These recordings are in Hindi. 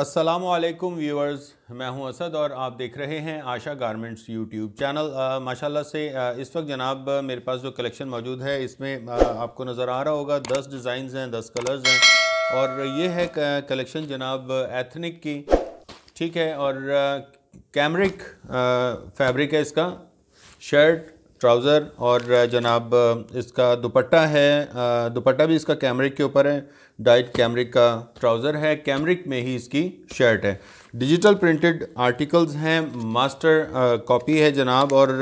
असलम व्यूअर्स मैं हूं असद और आप देख रहे हैं आशा गारमेंट्स यूट्यूब चैनल माशाल्लाह से आ, इस वक्त जनाब मेरे पास जो कलेक्शन मौजूद है इसमें आ, आपको नज़र आ रहा होगा दस डिज़ाइंस हैं दस कलर्स हैं और ये है कलेक्शन जनाब एथनिक की ठीक है और कैमरिक फैब्रिक है इसका शर्ट ट्राउज़र और जनाब इसका दुपट्टा है दुपट्टा भी इसका कैमरिक के ऊपर है डाइट कैमरिक का ट्राउज़र है कैमरिक में ही इसकी शर्ट है डिजिटल प्रिंटेड आर्टिकल्स हैं मास्टर कॉपी है जनाब और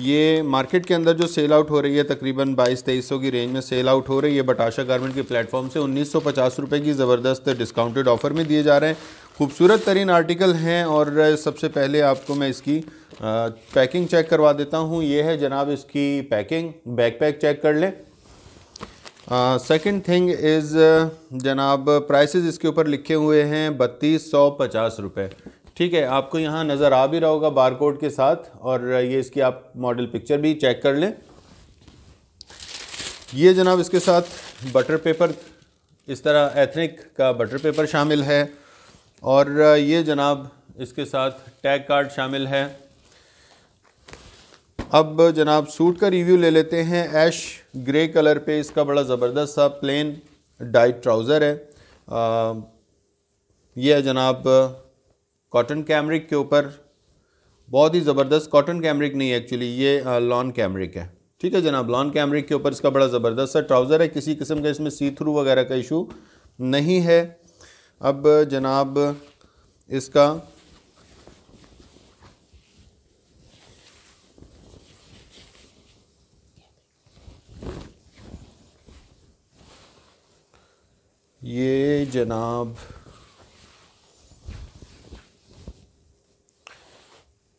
ये मार्केट के अंदर जो सेल आउट हो रही है तकरीबन बाईस तेईस सौ की रेंज में सेल आउट हो रही है बटाशा गारमेंट के प्लेटफॉर्म से उन्नीस सौ पचास रुपये की ज़बरदस्त डिस्काउंटेड ऑफर में दिए जा रहे हैं खूबसूरत तरीन आर्टिकल हैं और सबसे पहले आपको मैं इसकी पैकिंग चेक करवा देता हूँ ये है जनाब इसकी पैकिंग बैक पैक चेक कर लें सेकेंड थिंग इज़ जनाब प्राइसेस इसके ऊपर लिखे हुए हैं बत्तीस सौ पचास रुपये ठीक है आपको यहाँ नज़र आ भी रहा होगा बार कोड के साथ और ये इसकी आप मॉडल पिक्चर भी चेक कर लें ये जनाब इसके साथ बटर पेपर इस तरह एथनिक का बटर पेपर शामिल है और ये जनाब इसके साथ टैग कार्ड शामिल है अब जनाब सूट का रिव्यू ले लेते हैं ऐश ग्रे कलर पे इसका बड़ा ज़बरदस्त सा प्लेन डाइट ट्राउज़र है आ, ये जनाब कॉटन कैमरिक के ऊपर बहुत ही ज़बरदस्त कॉटन कैमरिक नहीं है एक्चुअली ये लॉन कैमरिक है ठीक है जनाब लॉन कैमरिक के ऊपर इसका बड़ा ज़बरदस्त सा ट्राउज़र है किसी किस्म का इसमें सी थ्रू वगैरह का इशू नहीं है अब जनाब इसका ये जनाब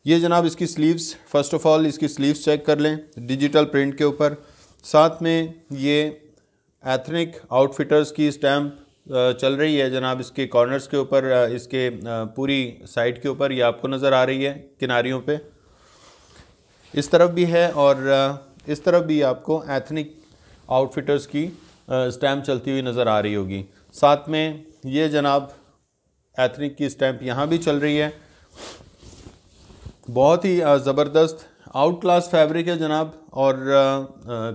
ये जनाब इसकी स्लीव्स फ़र्स्ट ऑफ़ ऑल इसकी स्लीव्स चेक कर लें डिजिटल प्रिंट के ऊपर साथ में ये एथनिक आउटफिटर्स की स्टैम्प चल रही है जनाब इसके कॉर्नर्स के ऊपर इसके पूरी साइड के ऊपर ये आपको नज़र आ रही है किनारियों पे इस तरफ भी है और इस तरफ भी आपको एथनिक आउटफिटर्स की स्टैम्प चलती हुई नज़र आ रही होगी साथ में ये जनाब एथनिक की स्टैम्प यहाँ भी चल रही है बहुत ही ज़बरदस्त आउट क्लास फैब्रिक है जनाब और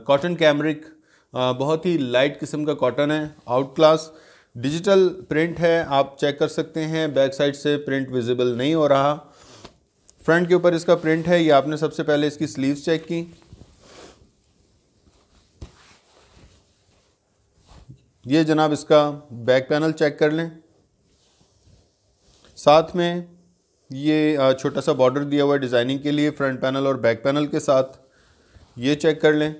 कॉटन कैमरिक बहुत ही लाइट किस्म का कॉटन है आउट क्लास डिजिटल प्रिंट है आप चेक कर सकते हैं बैक साइड से प्रिंट विजिबल नहीं हो रहा फ्रंट के ऊपर इसका प्रिंट है ये आपने सबसे पहले इसकी स्लीव्स चेक की ये जनाब इसका बैक पैनल चेक कर लें साथ में ये छोटा सा बॉर्डर दिया हुआ है डिज़ाइनिंग के लिए फ्रंट पैनल और बैक पैनल के साथ ये चेक कर लें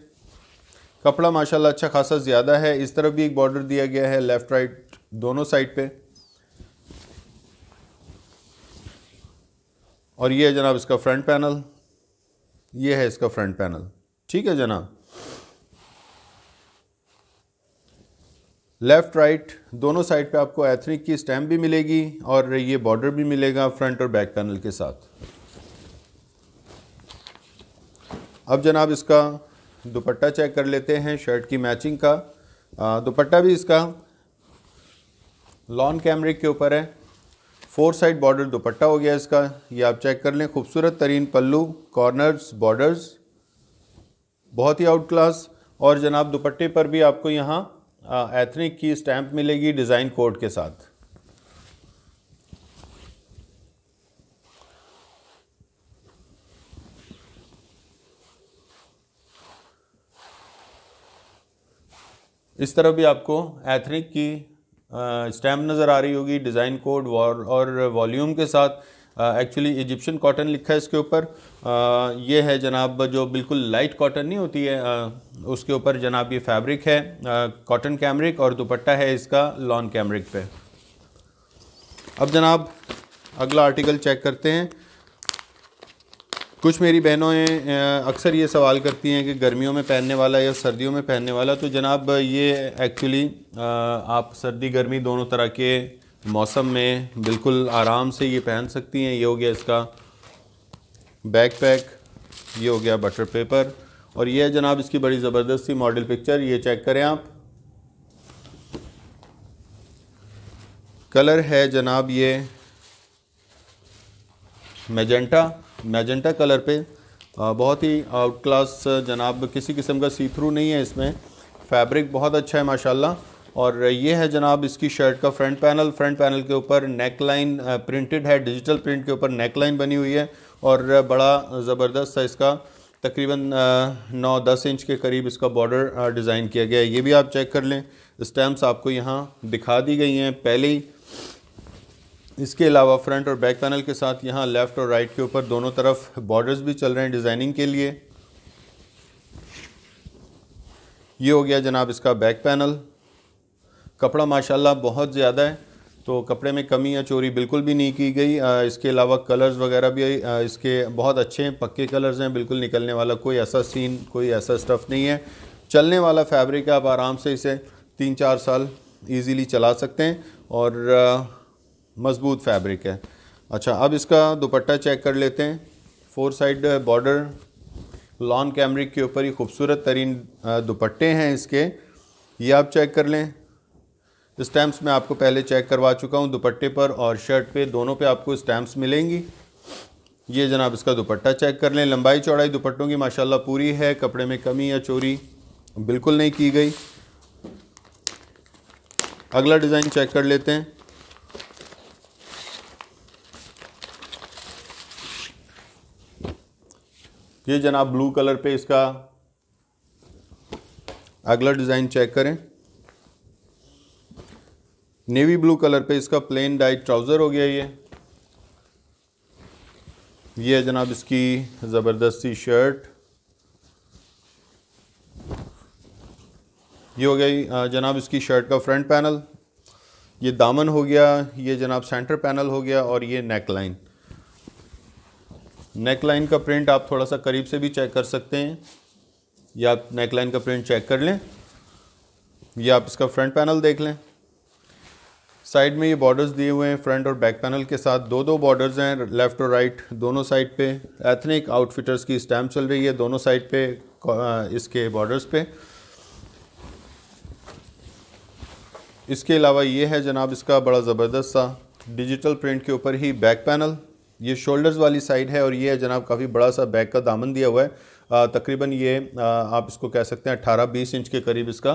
कपड़ा माशाल्लाह अच्छा खासा ज़्यादा है इस तरफ भी एक बॉर्डर दिया गया है लेफ़्ट राइट दोनों साइड पे और ये है जनाब इसका फ्रंट पैनल ये है इसका फ्रंट पैनल ठीक है जनाब लेफ़्ट राइट दोनों साइड पे आपको एथनिक की स्टैम्प भी मिलेगी और ये बॉर्डर भी मिलेगा फ्रंट और बैक पैनल के साथ अब जनाब इसका दुपट्टा चेक कर लेते हैं शर्ट की मैचिंग का दुपट्टा भी इसका लॉन कैमरे के ऊपर है फोर साइड बॉर्डर दुपट्टा हो गया इसका ये आप चेक कर लें खूबसूरत तरीन पल्लू कॉर्नर्स बॉर्डर्स बहुत ही आउट क्लास और जनाब दुपट्टे पर भी आपको यहाँ एथनिक की स्टैंप मिलेगी डिज़ाइन कोड के साथ इस तरह भी आपको एथनिक की स्टैम्प नज़र आ रही होगी डिज़ाइन कोड और वॉल्यूम के साथ एक्चुअली इजिप्शियन कॉटन लिखा है इसके ऊपर uh, ये है जनाब जो बिल्कुल लाइट कॉटन नहीं होती है आ, uh, उसके ऊपर जनाब ये फैब्रिक है कॉटन uh, कैमरिक और दुपट्टा है इसका लॉन कैमरिक पे अब जनाब अगला आर्टिकल चेक करते हैं कुछ मेरी बहनों अक्सर ये सवाल करती हैं कि गर्मियों में पहनने वाला या सर्दियों में पहनने वाला तो जनाब ये एक्चुअली आप सर्दी गर्मी दोनों तरह के मौसम में बिल्कुल आराम से ये पहन सकती हैं ये हो गया इसका बैक पैक ये हो गया बटर पेपर और ये है जनाब इसकी बड़ी ज़बरदस्ती मॉडल पिक्चर ये चेक करें आप कलर है जनाब ये मैजेंटा मैजेंटा कलर पे बहुत ही आउट क्लास जनाब किसी किस्म का सी थ्रू नहीं है इसमें फैब्रिक बहुत अच्छा है माशाल्लाह और ये है जनाब इसकी शर्ट का फ्रंट पैनल फ्रंट पैनल के ऊपर नेक लाइन प्रिंटेड है डिजिटल प्रिंट के ऊपर नेक लाइन बनी हुई है और बड़ा ज़बरदस्त है इसका तकरीबन नौ दस इंच के करीब इसका बॉर्डर डिज़ाइन किया गया है ये भी आप चेक कर लें स्टैम्प्स आपको यहाँ दिखा दी गई हैं पहले ही इसके अलावा फ्रंट और बैक पैनल के साथ यहाँ लेफ़्ट और राइट के ऊपर दोनों तरफ बॉर्डर्स भी चल रहे हैं डिज़ाइनिंग के लिए ये हो गया जनाब इसका बैक पैनल कपड़ा माशाल्लाह बहुत ज़्यादा है तो कपड़े में कमी या चोरी बिल्कुल भी नहीं की गई इसके अलावा कलर्स वगैरह भी इसके बहुत अच्छे हैं पक्के कलर्स हैं बिल्कुल निकलने वाला कोई ऐसा सीन कोई ऐसा स्टफ़ नहीं है चलने वाला फैब्रिक है आप आराम से इसे तीन चार साल ईजीली चला सकते हैं और मज़बूत फैब्रिक है अच्छा अब इसका दुपट्टा चेक कर लेते हैं four side border lawn cambric के ऊपर ही खूबसूरत तरीन दुपट्टे हैं इसके ये आप चेक कर लें स्टैम्प्स मैं आपको पहले चेक करवा चुका हूँ दुपट्टे पर और शर्ट पे दोनों पे आपको स्टैम्प्स मिलेंगी ये जनाब इसका दुपट्टा चेक कर लें लंबाई चौड़ाई दुपट्टों की माशाल्लाह पूरी है कपड़े में कमी या चोरी बिल्कुल नहीं की गई अगला डिज़ाइन चेक कर लेते हैं ये जनाब ब्लू कलर पे इसका अगला डिज़ाइन चेक करें नेवी ब्लू कलर पे इसका प्लेन डाइट ट्राउज़र हो गया ये ये है जनाब इसकी ज़बरदस्ती शर्ट ये हो गई जनाब इसकी शर्ट का फ्रंट पैनल ये दामन हो गया ये जनाब सेंटर पैनल हो गया और ये नेक लाइन नेक लाइन का प्रिंट आप थोड़ा सा करीब से भी चेक कर सकते हैं या आप नेक लाइन का प्रिंट चेक कर लें या आप इसका फ्रंट पैनल देख लें साइड में ये बॉर्डर्स दिए हुए हैं फ्रंट और बैक पैनल के साथ दो दो बॉर्डर्स हैं लेफ्ट और राइट दोनों साइड पे एथनिक आउटफिटर्स की स्टैम्प चल रही है दोनों साइड पे इसके बॉर्डर्स पे इसके अलावा ये है जनाब इसका बड़ा ज़बरदस्त सा डिजिटल प्रिंट के ऊपर ही बैक पैनल ये शोल्डर्स वाली साइड है और ये है जनाब काफ़ी बड़ा सा बैक का दामन दिया हुआ है तकरीबन ये आ, आप इसको कह सकते हैं अट्ठारह बीस इंच के करीब इसका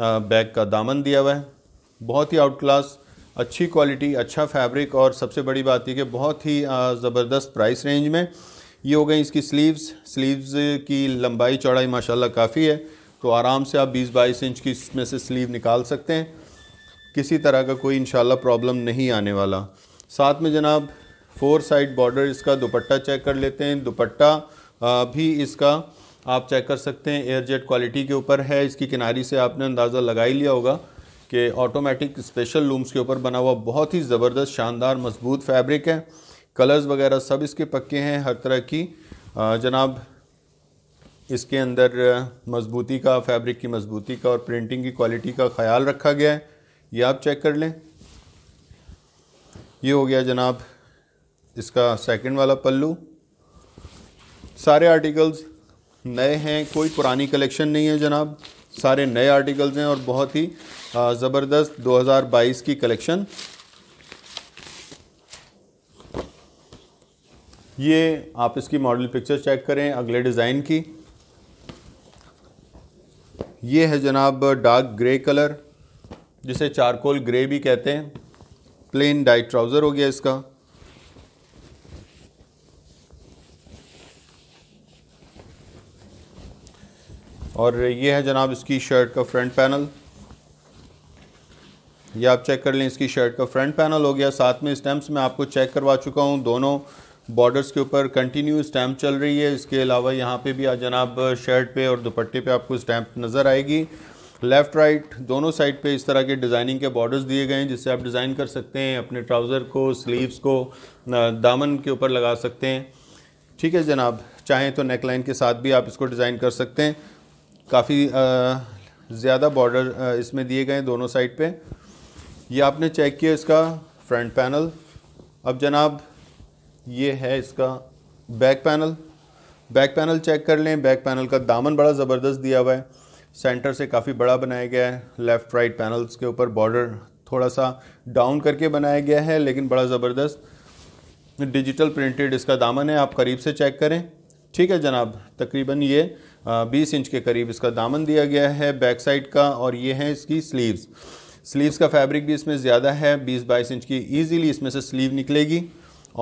आ, बैक का दामन दिया हुआ है बहुत ही आउट क्लास अच्छी क्वालिटी अच्छा फैब्रिक और सबसे बड़ी बात यह कि बहुत ही ज़बरदस्त प्राइस रेंज में ये हो गई इसकी स्लीव्स स्लीव्स की लंबाई चौड़ाई माशाल्लाह काफ़ी है तो आराम से आप 20-22 इंच की इसमें से स्लीव निकाल सकते हैं किसी तरह का कोई इन प्रॉब्लम नहीं आने वाला साथ में जनाब फोर साइड बॉर्डर इसका दुपट्टा चेक कर लेते हैं दुपट्टा भी इसका आप चेक कर सकते हैं एयर जेट क्वालिटी के ऊपर है इसकी किनारी से आपने अंदाज़ा लगा ही लिया होगा के ऑटोमेटिक स्पेशल लूम्स के ऊपर बना हुआ बहुत ही ज़बरदस्त शानदार मजबूत फैब्रिक है कलर्स वगैरह सब इसके पक्के हैं हर तरह की जनाब इसके अंदर मजबूती का फैब्रिक की मजबूती का और प्रिंटिंग की क्वालिटी का ख्याल रखा गया है ये आप चेक कर लें ये हो गया जनाब इसका सेकंड वाला पल्लू सारे आर्टिकल्स नए हैं कोई पुरानी कलेक्शन नहीं है जनाब सारे नए आर्टिकल्स हैं और बहुत ही ज़बरदस्त 2022 की कलेक्शन ये आप इसकी मॉडल पिक्चर चेक करें अगले डिज़ाइन की ये है जनाब डार्क ग्रे कलर जिसे चारकोल ग्रे भी कहते हैं प्लेन डाइट ट्राउज़र हो गया इसका और ये है जनाब इसकी शर्ट का फ्रंट पैनल ये आप चेक कर लें इसकी शर्ट का फ्रंट पैनल हो गया साथ में स्टैम्प्स मैं आपको चेक करवा चुका हूँ दोनों बॉर्डर्स के ऊपर कंटिन्यू स्टैम्प चल रही है इसके अलावा यहाँ पे भी आज जनाब शर्ट पे और दुपट्टे पे आपको स्टैम्प नज़र आएगी लेफ़्ट राइट दोनों साइड पे इस तरह के डिज़ाइनिंग के बॉर्डर्स दिए गए हैं जिससे आप डिज़ाइन कर सकते हैं अपने ट्राउज़र को स्लीव्स को दामन के ऊपर लगा सकते हैं ठीक है जनाब चाहें तो नेकलाइन के साथ भी आप इसको डिज़ाइन कर सकते हैं काफ़ी ज़्यादा बॉर्डर इसमें दिए गए दोनों साइड पे ये आपने चेक किया इसका फ्रंट पैनल अब जनाब ये है इसका back panel back panel check कर लें बैक पैनल का दामन बड़ा ज़बरदस्त दिया हुआ है सेंटर से काफ़ी बड़ा बनाया गया है लेफ़्ट राइट पैनल्स के ऊपर बॉर्डर थोड़ा सा डाउन करके बनाया गया है लेकिन बड़ा ज़बरदस्त डिजिटल प्रिंटेड इसका दामन है आप करीब से चेक करें ठीक है जनाब तकरीबन ये बीस इंच के करीब इसका दामन दिया गया है बैक साइड का और ये है इसकी स्लीव्स स्लीव्स का फैब्रिक भी इसमें ज़्यादा है बीस बाईस इंच की ईजीली इसमें से स्लीव निकलेगी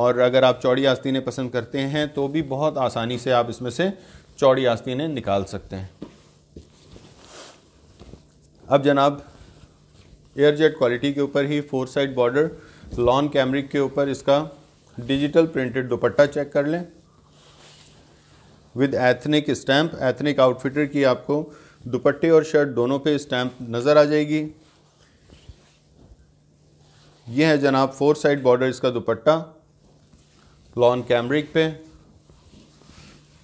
और अगर आप चौड़ी आस्तीनें पसंद करते हैं तो भी बहुत आसानी से आप इसमें से चौड़ी आस्तीनें निकाल सकते हैं अब जनाब एयरजेट क्वालिटी के ऊपर ही four side border lawn cambric के ऊपर इसका डिजिटल प्रिंटेड दुपट्टा चेक कर लें with Ethnic stamp Ethnic Outfitter की आपको दुपट्टे और शर्ट दोनों पे स्टैम्प नज़र आ जाएगी यह है जनाब फोर साइड बॉर्डर इसका दुपट्टा लॉन कैमरिक पे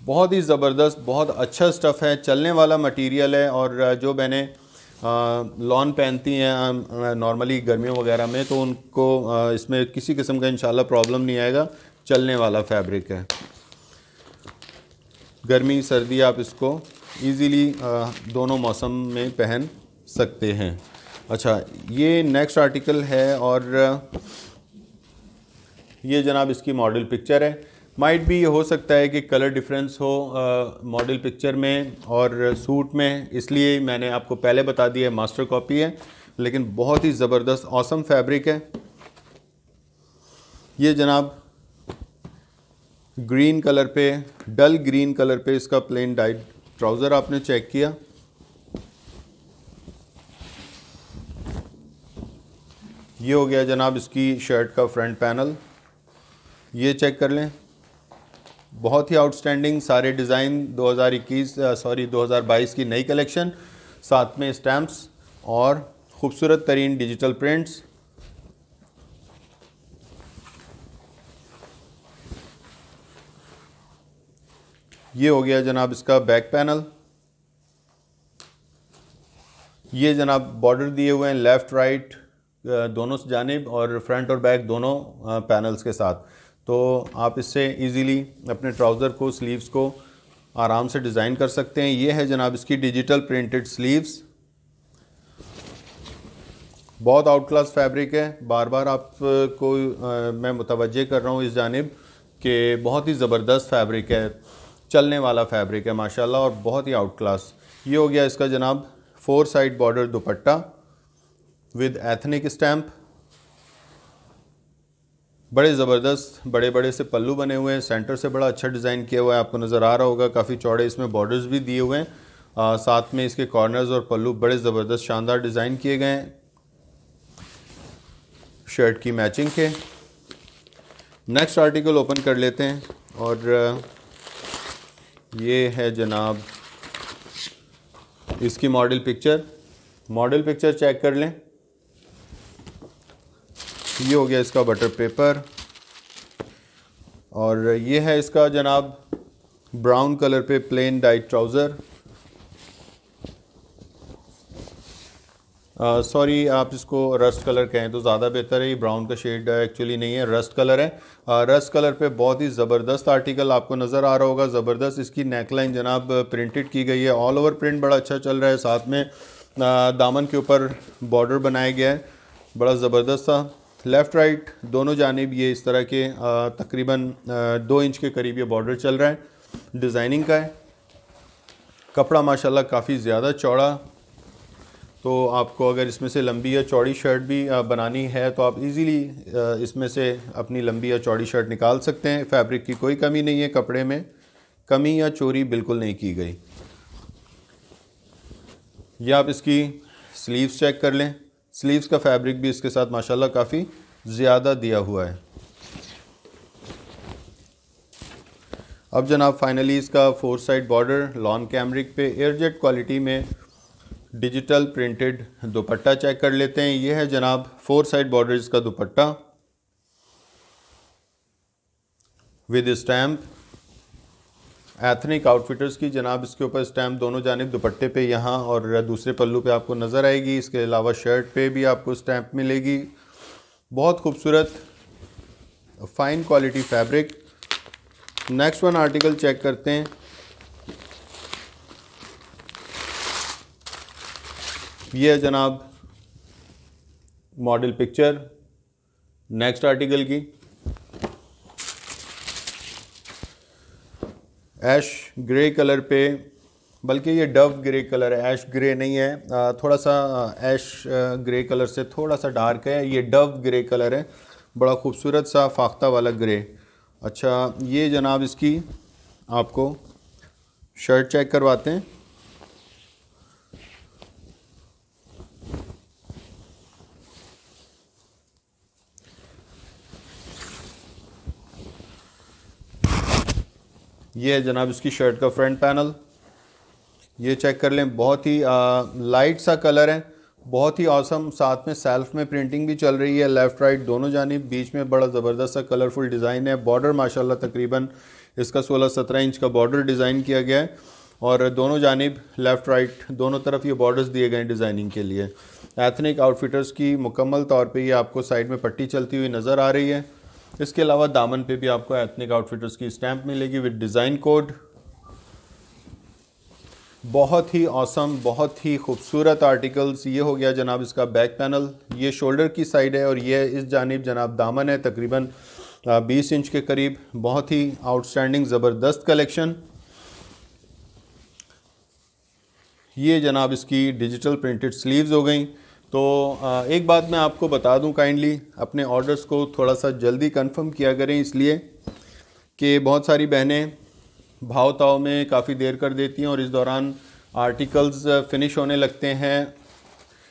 बहुत ही ज़बरदस्त बहुत अच्छा स्टफ़ है चलने वाला मटेरियल है और जो मैंने लॉन पहनती हैं नॉर्मली गर्मियों वगैरह में तो उनको आ, इसमें किसी किस्म का इंशाल्लाह प्रॉब्लम नहीं आएगा चलने वाला फैब्रिक है गर्मी सर्दी आप इसको इजीली दोनों मौसम में पहन सकते हैं अच्छा ये नेक्स्ट आर्टिकल है और ये जनाब इसकी मॉडल पिक्चर है माइट भी ये हो सकता है कि कलर डिफरेंस हो मॉडल पिक्चर में और सूट में इसलिए मैंने आपको पहले बता दिया है मास्टर कॉपी है लेकिन बहुत ही ज़बरदस्त औसम फैब्रिक है ये जनाब ग्रीन कलर पे डल ग्रीन कलर पे इसका प्लेन डाइट ट्राउज़र आपने चेक किया ये हो गया जनाब इसकी शर्ट का फ्रंट पैनल ये चेक कर लें बहुत ही आउटस्टैंडिंग सारे डिज़ाइन 2021 सॉरी 2022 की नई कलेक्शन साथ में स्टैम्प्स और ख़ूबसूरत तरीन डिजिटल प्रिंट्स ये हो गया जनाब इसका बैक पैनल ये जनाब बॉर्डर दिए हुए हैं लेफ़्ट राइट दोनों से जानब और फ्रंट और बैक दोनों पैनल्स के साथ तो आप इससे इजीली अपने ट्राउज़र को स्लीव्स को आराम से डिज़ाइन कर सकते हैं ये है जनाब इसकी डिजिटल प्रिंटेड स्लीव्स बहुत आउट क्लास फैब्रिक है बार बार आपको मैं मुतवजह कर रहा हूँ इस जानब कि बहुत ही ज़बरदस्त फैब्रिक है चलने वाला फैब्रिक है माशाल्लाह और बहुत ही आउट क्लास ये हो गया इसका जनाब फोर साइड बॉर्डर दुपट्टा विद एथनिक स्टैम्प बड़े ज़बरदस्त बड़े बड़े से पल्लू बने हुए हैं सेंटर से बड़ा अच्छा डिज़ाइन किया हुआ है आपको नज़र आ रहा होगा काफ़ी चौड़े इसमें बॉर्डर्स भी दिए हुए हैं आ, साथ में इसके कॉर्नर्स और पल्लू बड़े ज़बरदस्त शानदार डिज़ाइन किए गए हैं शर्ट की मैचिंग के नेक्स्ट आर्टिकल ओपन कर लेते हैं और ये है जनाब इसकी model picture model picture check कर लें ये हो गया इसका बटर पेपर और ये है इसका जनाब ब्राउन कलर पे प्लेन डाइट ट्राउज़र सॉरी आप इसको रस्ट कलर कहें तो ज़्यादा बेहतर है ये ब्राउन का शेड एक्चुअली नहीं है रस्ट कलर है आ, रस्ट कलर पे बहुत ही ज़बरदस्त आर्टिकल आपको नज़र आ रहा होगा ज़बरदस्त इसकी नेकलाइन जनाब प्रिंटेड की गई है ऑल ओवर प्रिंट बड़ा अच्छा चल रहा है साथ में uh, दामन के ऊपर बॉर्डर बनाया गया है बड़ा ज़बरदस्त था लेफ़्ट राइट दोनों जानब ये इस तरह के तकरीबन दो इंच के करीब ये बॉर्डर चल रहा है डिज़ाइनिंग का है कपड़ा माशाल्लाह काफ़ी ज़्यादा चौड़ा तो आपको अगर इसमें से लंबी या चौड़ी शर्ट भी बनानी है तो आप इजीली इसमें से अपनी लंबी या चौड़ी शर्ट निकाल सकते हैं फैब्रिक की कोई कमी नहीं है कपड़े में कमी या चोरी बिल्कुल नहीं की गई या आप इसकी स्लीव्स चेक कर लें स्लीव्स का फैब्रिक भी इसके साथ माशाल्लाह काफ़ी ज़्यादा दिया हुआ है अब जनाब फाइनली इसका four side border lawn cambric पे एयरजेट क्वालिटी में डिजिटल प्रिंटेड दुपट्टा चेक कर लेते हैं ये है जनाब फोर साइड बॉर्डर्स का दुपट्टा विद स्टैम्प एथनिक आउटफिटर्स की जनाब इसके ऊपर स्टैम्प दोनों जानब दुपट्टे पे यहाँ और दूसरे पल्लू पे आपको नज़र आएगी इसके अलावा शर्ट पे भी आपको स्टैम्प मिलेगी बहुत खूबसूरत fine quality fabric next one article check करते हैं ये है जनाब मॉडल पिक्चर नेक्स्ट आर्टिकल की ऐश ग्रे कलर पे बल्कि ये डव ग्रे कलर है ऐश ग्रे नहीं है थोड़ा सा ऐश ग्रे कलर से थोड़ा सा डार्क है ये डव ग्रे कलर है बड़ा खूबसूरत सा फाख्ता वाला ग्रे अच्छा ये जनाब इसकी आपको शर्ट चेक करवाते हैं ये है जनाब इसकी शर्ट का फ्रंट पैनल ये चेक कर लें बहुत ही आ, लाइट सा कलर है बहुत ही औसम साथ में सेल्फ में प्रिंटिंग भी चल रही है लेफ़्ट राइट दोनों जानब बीच में बड़ा ज़बरदस्त सा कलरफुल डिज़ाइन है बॉर्डर माशाल्लाह तकरीबन इसका 16-17 इंच का बॉर्डर डिज़ाइन किया गया है और दोनों जानब लेफ़्ट राइट दोनों तरफ ये बॉर्डर्स दिए गए हैं डिज़ाइनिंग के लिए एथनिक आउटफिटर्स की मुकम्मल तौर पर ये आपको साइड में पट्टी चलती हुई नज़र आ रही है इसके अलावा दामन पे भी आपको एथनिक आउटफिटर्स की स्टैंप मिलेगी विद डिज़ाइन कोड बहुत ही औसम बहुत ही खूबसूरत आर्टिकल्स ये हो गया जनाब इसका बैक पैनल ये शोल्डर की साइड है और ये इस जानब जनाब दामन है तकरीबन 20 इंच के करीब बहुत ही आउटस्टैंडिंग ज़बरदस्त कलेक्शन ये जनाब इसकी डिजिटल प्रिंटेड स्लीव्स हो गई तो एक बात मैं आपको बता दूं काइंडली अपने ऑर्डर्स को थोड़ा सा जल्दी कंफर्म किया करें इसलिए कि बहुत सारी बहनें भाव ताव में काफ़ी देर कर देती हैं और इस दौरान आर्टिकल्स फिनिश होने लगते हैं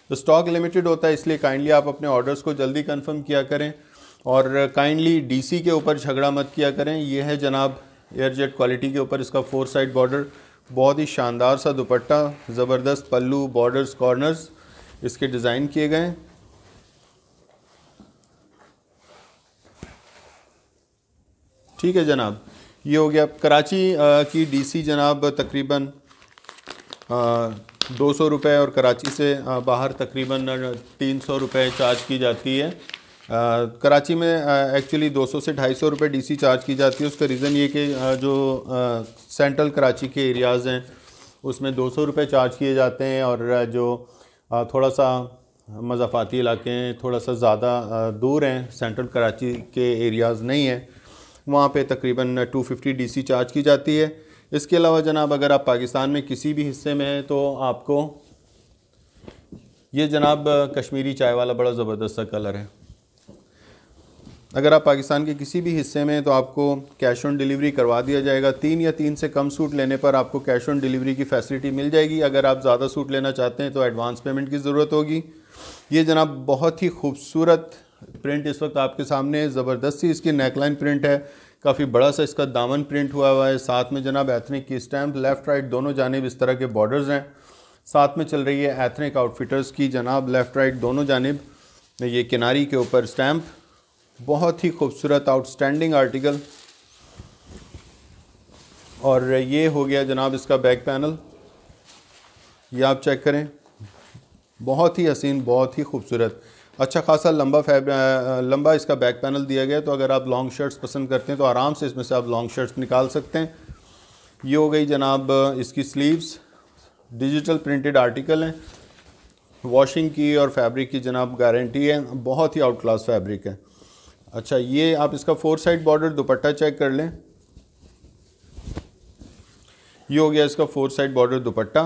तो स्टॉक लिमिटेड होता है इसलिए काइंडली आप अपने ऑर्डर्स को जल्दी कंफर्म किया करें और काइंडली डीसी के ऊपर झगड़ा मत किया करें यह है जनाब एयरजेट क्वालिटी के ऊपर इसका फोर साइड बॉर्डर बहुत ही शानदार सा दुपट्टा ज़बरदस्त पल्लू बॉर्डर्स कॉर्नर्स इसके डिज़ाइन किए गए ठीक है जनाब ये हो गया कराची आ, की डीसी जनाब तकरीबन दो सौ रुपये और कराची से आ, बाहर तकरीबन तीन सौ रुपये चार्ज की जाती है आ, कराची में एक्चुअली दो सौ से ढाई सौ रुपये डी चार्ज की जाती है उसका रीज़न ये कि जो सेंट्रल कराची के एरियाज़ हैं उसमें दो सौ रुपये चार्ज किए जाते हैं और जो थोड़ा सा मजाफाती इलाके हैं थोड़ा सा ज़्यादा दूर हैं सेंट्रल कराची के एरियाज़ नहीं हैं वहाँ पे तकरीबन 250 डीसी चार्ज की जाती है इसके अलावा जनाब अगर आप पाकिस्तान में किसी भी हिस्से में हैं तो आपको ये जनाब कश्मीरी चाय वाला बड़ा ज़बरदस्त सा कलर है अगर आप पाकिस्तान के किसी भी हिस्से में तो आपको कैश ऑन डिलीवरी करवा दिया जाएगा तीन या तीन से कम सूट लेने पर आपको कैश ऑन डिलीवरी की फैसिलिटी मिल जाएगी अगर आप ज़्यादा सूट लेना चाहते हैं तो एडवांस पेमेंट की ज़रूरत होगी ये जनाब बहुत ही खूबसूरत प्रिंट इस वक्त आपके सामने ज़बरदस्ती इसकी नेकलाइन प्रिंट है काफ़ी बड़ा सा इसका दामन प्रिंट हुआ हुआ है साथ में जनाब एथनिक की स्टैम्प लेफ़्ट राइट दोनों जानब इस तरह के बॉर्डर्स हैं साथ में चल रही है एथनिक आउटफिटर्स की जनाब लेफ़्ट राइट दोनों जानब ये किनारी के ऊपर स्टैम्प बहुत ही खूबसूरत आउटस्टैंडिंग आर्टिकल और ये हो गया जनाब इसका बैक पैनल ये आप चेक करें बहुत ही हसीन बहुत ही खूबसूरत अच्छा खासा लंबा फैब लंबा इसका बैक पैनल दिया गया तो अगर आप लॉन्ग शर्ट्स पसंद करते हैं तो आराम से इसमें से आप लॉन्ग शर्ट्स निकाल सकते हैं ये हो गई जनाब इसकी स्लीव्स डिजिटल प्रिंटेड आर्टिकल हैं वॉशिंग की और फैब्रिक की जनाब गारंटी है बहुत ही आउट क्लास फैब्रिक है अच्छा ये आप इसका फोर साइड बॉर्डर दुपट्टा चेक कर लें ये हो गया इसका फोर साइड बॉर्डर दुपट्टा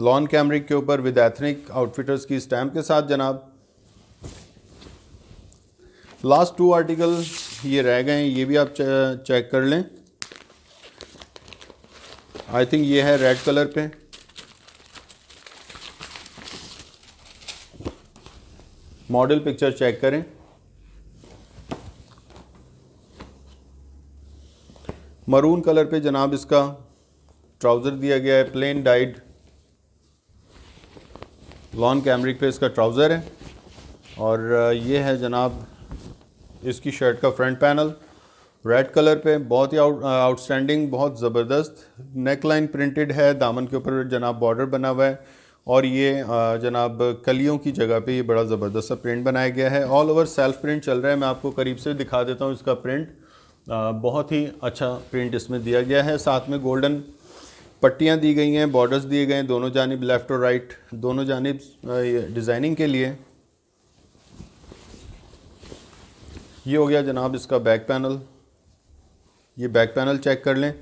लॉन कैमरिक के ऊपर विद एथनिक आउटफिटर्स की स्टैम्प के साथ जनाब लास्ट टू आर्टिकल ये रह गए हैं ये भी आप चेक कर लें आई थिंक ये है रेड कलर पे मॉडल पिक्चर चेक करें मरून कलर पे जनाब इसका ट्राउज़र दिया गया है प्लेन डाइड लॉन कैमरिक पे इसका ट्राउज़र है और ये है जनाब इसकी शर्ट का फ्रंट पैनल रेड कलर पे बहुत ही आउट आउटस्टैंडिंग बहुत ज़बरदस्त नेक लाइन प्रिंटेड है दामन के ऊपर जनाब बॉर्डर बना हुआ है और ये जनाब कलियों की जगह पे ये बड़ा ज़बरदस्त सा प्रिंट बनाया गया है ऑल ओवर सेल्फ प्रिंट चल रहा है मैं आपको करीब से दिखा देता हूँ इसका प्रिंट बहुत ही अच्छा प्रिंट इसमें दिया गया है साथ में गोल्डन पट्टियाँ दी गई हैं बॉर्डर्स दिए गए हैं दोनों जानब लेफ़्ट और राइट दोनों जानब डिज़ाइनिंग के लिए ये हो गया जनाब इसका बैक पैनल ये बैक पैनल चेक कर लें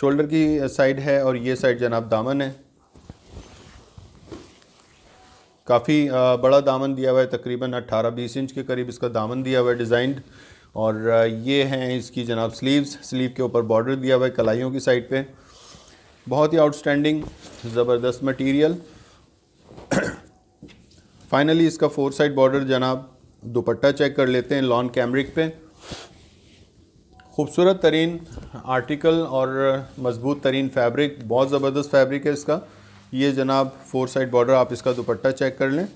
शोल्डर की साइड है और ये साइड जनाब दामन है काफ़ी बड़ा दामन दिया हुआ है तकरीबन 18-20 इंच के करीब इसका दामन दिया हुआ है डिज़ाइंड और ये हैं इसकी जनाब स्लीव्स स्लीव के ऊपर बॉर्डर दिया हुआ है कलाइयों की साइड पे बहुत ही आउटस्टैंडिंग ज़बरदस्त मटेरियल फाइनली इसका फोर साइड बॉर्डर जनाब दुपट्टा चेक कर लेते हैं लॉन्ग कैमरिक पे खूबसूरत तरीन आर्टिकल और मजबूत तरीन फैब्रिक बहुत ज़बरदस्त फैब्रिक है इसका ये जनाब फोर साइड बॉर्डर आप इसका दुपट्टा चेक कर लें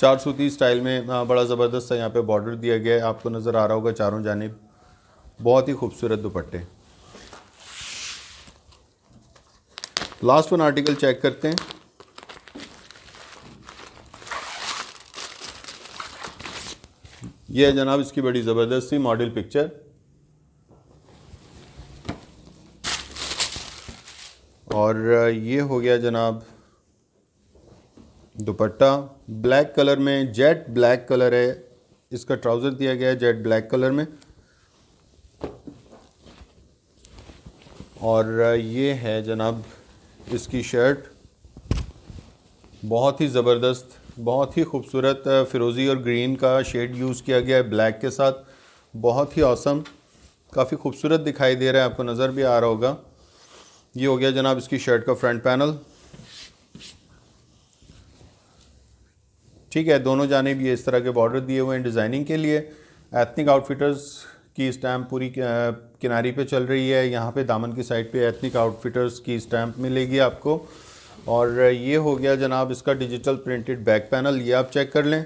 चार सूती स्टाइल में हाँ, बड़ा ज़बरदस्त है यहाँ पे बॉर्डर दिया गया है आपको नज़र आ रहा होगा चारों जानब बहुत ही खूबसूरत दुपट्टे लास्ट वन आर्टिकल चेक करते हैं यह है जनाब इसकी बड़ी ज़बरदस्त सी मॉडल पिक्चर और ये हो गया जनाब दुपट्टा ब्लैक कलर में जेट ब्लैक कलर है इसका ट्राउज़र दिया गया है जेट ब्लैक कलर में और ये है जनाब इसकी शर्ट बहुत ही ज़बरदस्त बहुत ही खूबसूरत फिरोज़ी और ग्रीन का शेड यूज़ किया गया है ब्लैक के साथ बहुत ही औसम काफ़ी खूबसूरत दिखाई दे रहा है आपको नज़र भी आ रहा होगा ये हो गया जनाब इसकी शर्ट का फ्रंट पैनल ठीक है दोनों जाने ये इस तरह के बॉर्डर दिए हुए हैं डिज़ाइनिंग के लिए एथनिक आउटफिटर्स की स्टैम्प पूरी किनारी पे चल रही है यहाँ पे दामन की साइड पे एथनिक आउटफिटर्स की स्टैम्प मिलेगी आपको और ये हो गया जनाब इसका डिजिटल प्रिंटेड बैक पैनल ये आप चेक कर लें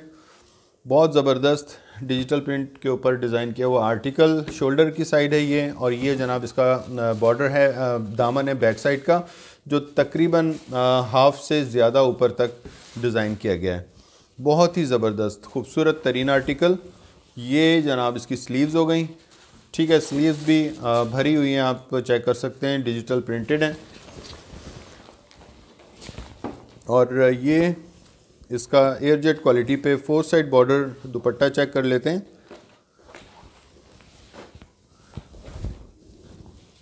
बहुत ज़बरदस्त डिजिटल प्रिंट के ऊपर डिज़ाइन किया हुआ आर्टिकल शोल्डर की साइड है ये और ये जनाब इसका बॉर्डर है दामन है बैक साइड का जो तकरीबन हाफ से ज़्यादा ऊपर तक डिज़ाइन किया गया है बहुत ही ज़बरदस्त खूबसूरत तरीन आर्टिकल ये जनाब इसकी स्लीव्स हो गई ठीक है स्लीव्स भी भरी हुई हैं आप चेक कर सकते हैं डिजिटल प्रिंटेड हैं और ये इसका एयर जेट क्वालिटी पे फोर साइड बॉर्डर दुपट्टा चेक कर लेते हैं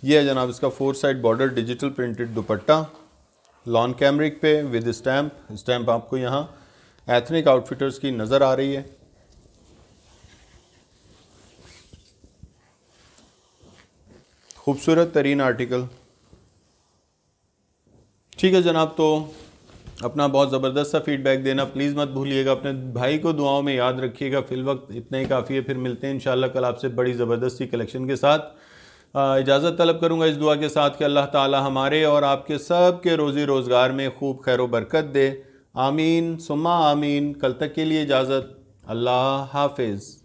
यह है जनाब इसका four side border digital printed दुपट्टा लॉन कैमरिक पे विद स्टैम्प स्टैम्प आपको यहाँ एथनिक आउटफिटर्स की नज़र आ रही है खूबसूरत तरीन आर्टिकल ठीक है जनाब तो अपना बहुत ज़बरदस्त सा फीडबैक देना प्लीज़ मत भूलिएगा अपने भाई को दुआओं में याद रखिएगा फ़िल वक्त इतना ही काफ़ी है फिर मिलते हैं इन कल आपसे बड़ी ज़बरदस्ती कलेक्शन के साथ इजाज़त तलब करूँगा इस दुआ के साथ कि अल्लाह ताला हमारे और आपके सब के रोज़ी रोज़गार में खूब खैर बरकत दे आमीन सुमा आमीन कल तक के लिए इजाज़त अल्लाह हाफिज़